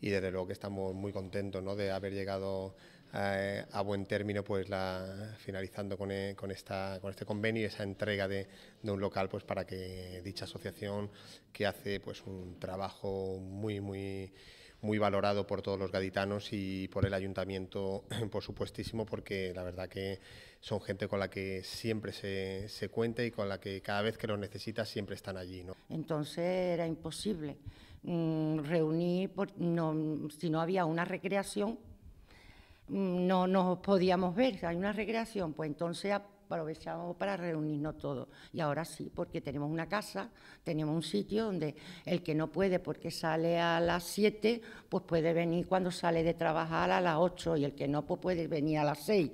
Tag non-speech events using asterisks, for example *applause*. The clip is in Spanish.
y desde luego que estamos muy contentos ¿no? de haber llegado eh, a, buen término, pues la, finalizando eh, con, esta, con este convenio y esa entrega de, un local pues para que dicha asociación que hace pues un trabajo muy, muy muy valorado por todos los gaditanos y por el ayuntamiento, *clears throat* por supuestísimo, porque la verdad que son gente con la que siempre se, se cuenta y con la que cada vez que lo necesita siempre están allí. ¿no? Entonces era imposible Mm, reunir, si no había una recreación, mm, no nos podíamos ver. Si hay una recreación, pues entonces aprovechamos para reunirnos todos. Y ahora sí, porque tenemos una casa, tenemos un sitio donde el que no puede porque sale a las 7, pues puede venir cuando sale de trabajar a las 8 y el que no, pues puede venir a las 6.